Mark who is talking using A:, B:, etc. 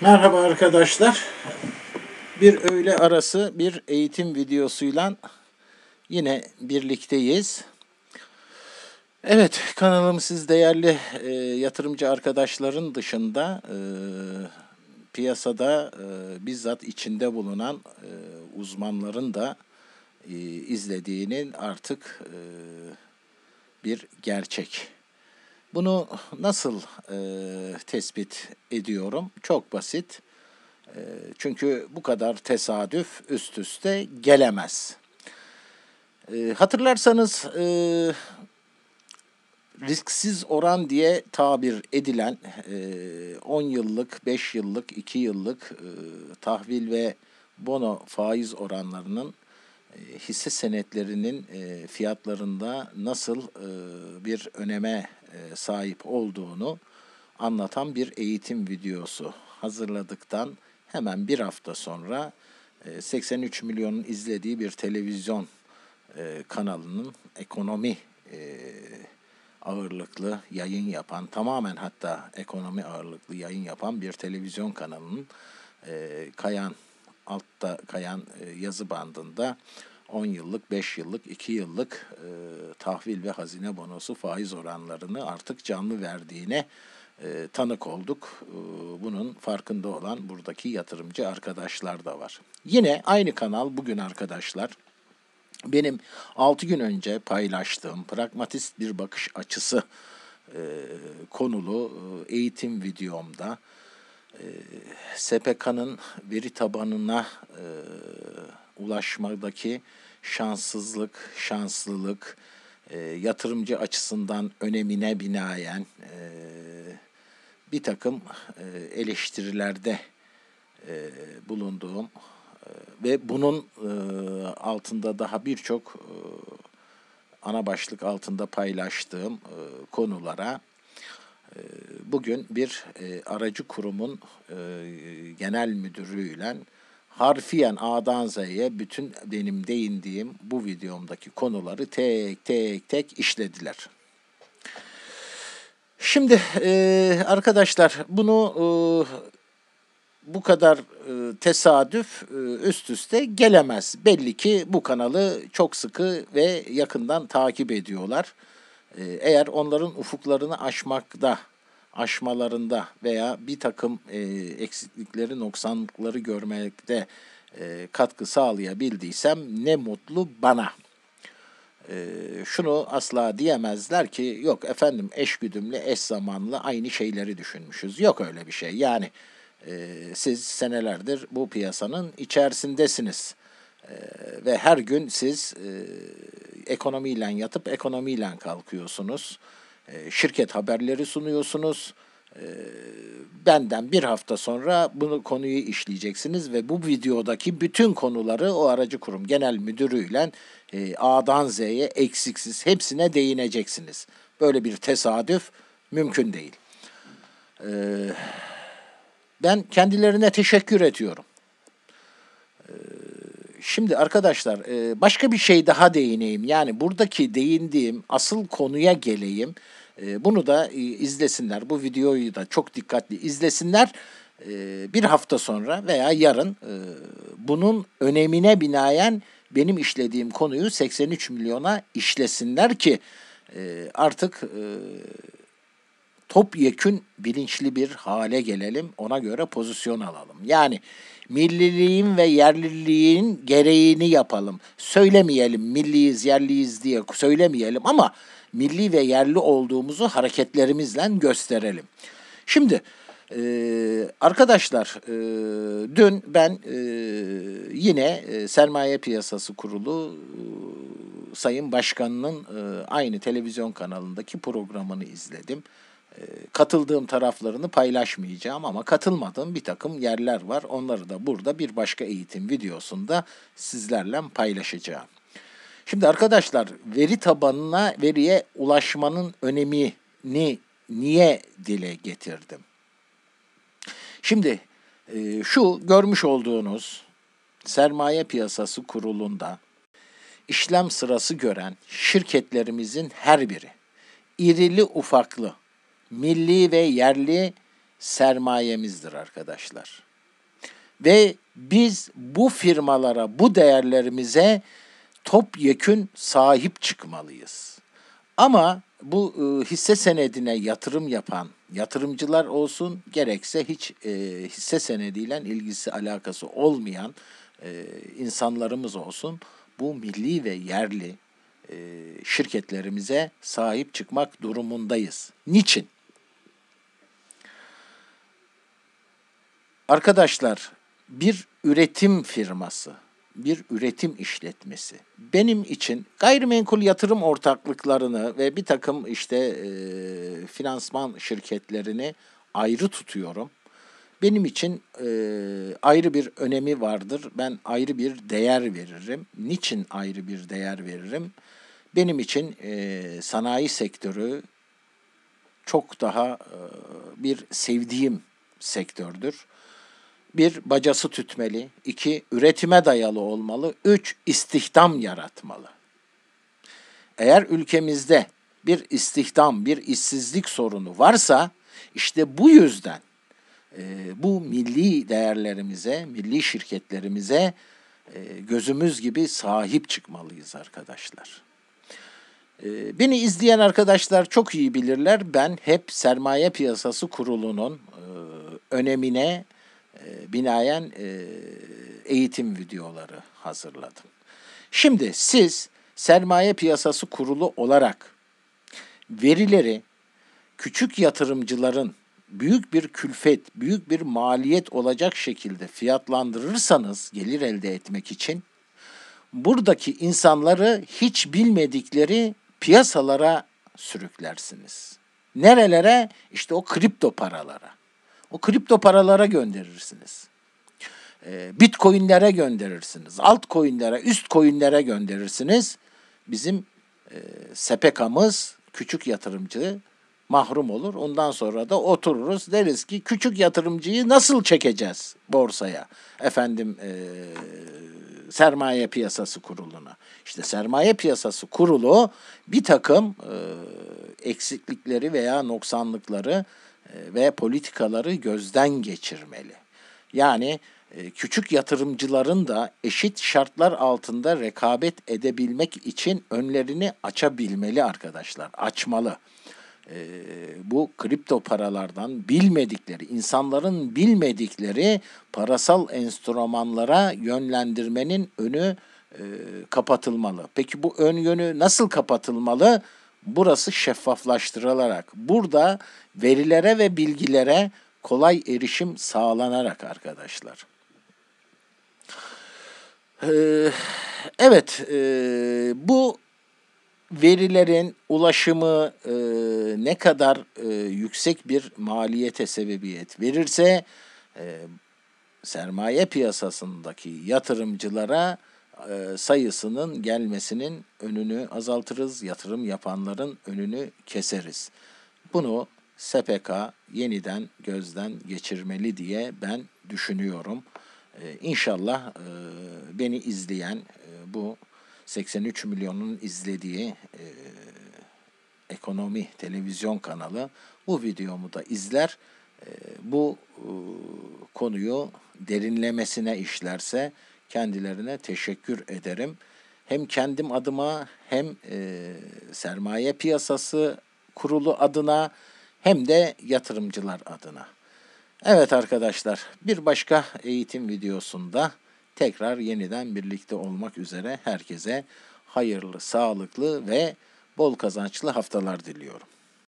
A: Merhaba arkadaşlar. Bir öğle arası bir eğitim videosuyla yine birlikteyiz. Evet, kanalım siz değerli e, yatırımcı arkadaşların dışında e, piyasada e, bizzat içinde bulunan e, uzmanların da e, izlediğinin artık e, bir gerçek. Bunu nasıl e, tespit ediyorum? Çok basit. E, çünkü bu kadar tesadüf üst üste gelemez. E, hatırlarsanız e, risksiz oran diye tabir edilen e, 10 yıllık, 5 yıllık, 2 yıllık e, tahvil ve bono faiz oranlarının hisse senetlerinin fiyatlarında nasıl bir öneme e, sahip olduğunu anlatan bir eğitim videosu hazırladıktan hemen bir hafta sonra 83 e, milyonun izlediği bir televizyon e, kanalının ekonomi ağırlıklı yayın yapan tamamen hatta ekonomi ağırlıklı yayın yapan bir televizyon kanalının Kayan altta Kayan yazı bandında 10 yıllık, 5 yıllık, 2 yıllık e, tahvil ve hazine bonosu faiz oranlarını artık canlı verdiğine e, tanık olduk. E, bunun farkında olan buradaki yatırımcı arkadaşlar da var. Yine aynı kanal bugün arkadaşlar benim 6 gün önce paylaştığım pragmatist bir bakış açısı e, konulu e, eğitim videomda e, SPK'nın veri tabanına e, ulaşmadaki şanssızlık, şanslılık, e, yatırımcı açısından önemine binaen e, bir takım e, eleştirilerde e, bulunduğum e, ve bunun e, altında daha birçok e, ana başlık altında paylaştığım e, konulara e, bugün bir e, aracı kurumun e, genel müdürüyle harfiyen A'dan Z'ye bütün benim değindiğim bu videomdaki konuları tek tek tek işlediler. Şimdi e, arkadaşlar bunu e, bu kadar e, tesadüf e, üst üste gelemez. Belli ki bu kanalı çok sıkı ve yakından takip ediyorlar. E, eğer onların ufuklarını aşmakta aşmalarında veya bir takım e, eksiklikleri, noksanlıkları görmekte e, katkı sağlayabildiysem ne mutlu bana. E, şunu asla diyemezler ki yok efendim eş güdümlü, eş zamanlı aynı şeyleri düşünmüşüz. Yok öyle bir şey. Yani e, siz senelerdir bu piyasanın içerisindesiniz. E, ve her gün siz e, ekonomiyle yatıp ekonomiyle kalkıyorsunuz. Ee, şirket haberleri sunuyorsunuz. Ee, benden bir hafta sonra bunu konuyu işleyeceksiniz ve bu videodaki bütün konuları o aracı kurum genel müdürüyle e, A'dan Z'ye eksiksiz hepsine değineceksiniz. Böyle bir tesadüf mümkün değil. Ee, ben kendilerine teşekkür ediyorum. Şimdi arkadaşlar e, başka bir şey daha değineyim. Yani buradaki değindiğim asıl konuya geleyim. E, bunu da e, izlesinler. Bu videoyu da çok dikkatli izlesinler. bir hafta sonra veya yarın bunun önemine binaen benim işlediğim konuyu 83 milyona işlesinler ki artık topyekün bilinçli bir hale gelelim, ona göre pozisyon alalım. Yani milliliğin ve yerliliğin gereğini yapalım. Söylemeyelim milliyiz, yerliyiz diye söylemeyelim ama milli ve yerli olduğumuzu hareketlerimizle gösterelim. Şimdi ee, arkadaşlar e, dün ben e, yine e, Sermaye Piyasası Kurulu e, Sayın başkanının e, aynı televizyon kanalındaki programını izledim katıldığım taraflarını paylaşmayacağım ama katılmadığım bir takım yerler var. Onları da burada bir başka eğitim videosunda sizlerle paylaşacağım. Şimdi arkadaşlar veri tabanına, veriye ulaşmanın önemini niye dile getirdim? Şimdi e, şu görmüş olduğunuz sermaye piyasası kurulunda işlem sırası gören şirketlerimizin her biri irili ufaklı milli ve yerli sermayemizdir arkadaşlar. Ve biz bu firmalara, bu değerlerimize topyekün sahip çıkmalıyız. Ama bu e, hisse senedine yatırım yapan yatırımcılar olsun gerekse hiç e, hisse senediyle ilgisi alakası olmayan e, insanlarımız olsun bu milli ve yerli şirketlerimize sahip çıkmak durumundayız. Niçin? Arkadaşlar bir üretim firması, bir üretim işletmesi benim için gayrimenkul yatırım ortaklıklarını ve bir takım işte e, finansman şirketlerini ayrı tutuyorum. Benim için e, ayrı bir önemi vardır. Ben ayrı bir değer veririm. Niçin ayrı bir değer veririm? Benim için e, sanayi sektörü çok daha e, bir sevdiğim sektördür bir bacası tütmeli, iki üretime dayalı olmalı, üç istihdam yaratmalı. Eğer ülkemizde bir istihdam, bir işsizlik sorunu varsa işte bu yüzden e, bu milli değerlerimize, milli şirketlerimize e, gözümüz gibi sahip çıkmalıyız arkadaşlar. E, beni izleyen arkadaşlar çok iyi bilirler ben hep sermaye piyasası kurulunun e, önemine ee, e, binaen eğitim videoları hazırladım. Şimdi siz sermaye piyasası kurulu olarak verileri küçük yatırımcıların büyük bir külfet, büyük bir maliyet olacak şekilde fiyatlandırırsanız gelir elde etmek için buradaki insanları hiç bilmedikleri piyasalara sürüklersiniz. Nerelere? İşte o kripto paralara. O kripto paralara gönderirsiniz. E, Bitcoin'lere gönderirsiniz. Altcoin'lere, üst coin'lere gönderirsiniz. Bizim e, SPK'mız küçük yatırımcı mahrum olur. Ondan sonra da otururuz deriz ki küçük yatırımcıyı nasıl çekeceğiz borsaya? Efendim e, sermaye piyasası kuruluna. İşte sermaye piyasası kurulu bir takım e, eksiklikleri veya noksanlıkları e, ve politikaları gözden geçirmeli. Yani e, küçük yatırımcıların da eşit şartlar altında rekabet edebilmek için önlerini açabilmeli arkadaşlar. Açmalı. E, bu kripto paralardan bilmedikleri, insanların bilmedikleri parasal enstrümanlara yönlendirmenin önü kapatılmalı. Peki bu ön yönü nasıl kapatılmalı? Burası şeffaflaştırılarak, burada verilere ve bilgilere kolay erişim sağlanarak arkadaşlar. Ee, evet, e, bu verilerin ulaşımı e, ne kadar e, yüksek bir maliyete sebebiyet verirse sermaye piyasasındaki yatırımcılara e, sayısının gelmesinin önünü azaltırız, yatırım yapanların önünü keseriz. Bunu SPK yeniden gözden geçirmeli diye ben düşünüyorum. E, inşallah e, beni izleyen bu 83 milyonun izlediği ekonomi televizyon kanalı bu videomu da izler. bu konuyu derinlemesine işlerse kendilerine teşekkür ederim. Hem kendim adıma hem e, sermaye piyasası kurulu adına hem de yatırımcılar adına. Evet arkadaşlar bir başka eğitim videosunda tekrar yeniden birlikte olmak üzere herkese hayırlı, sağlıklı ve bol kazançlı haftalar diliyorum.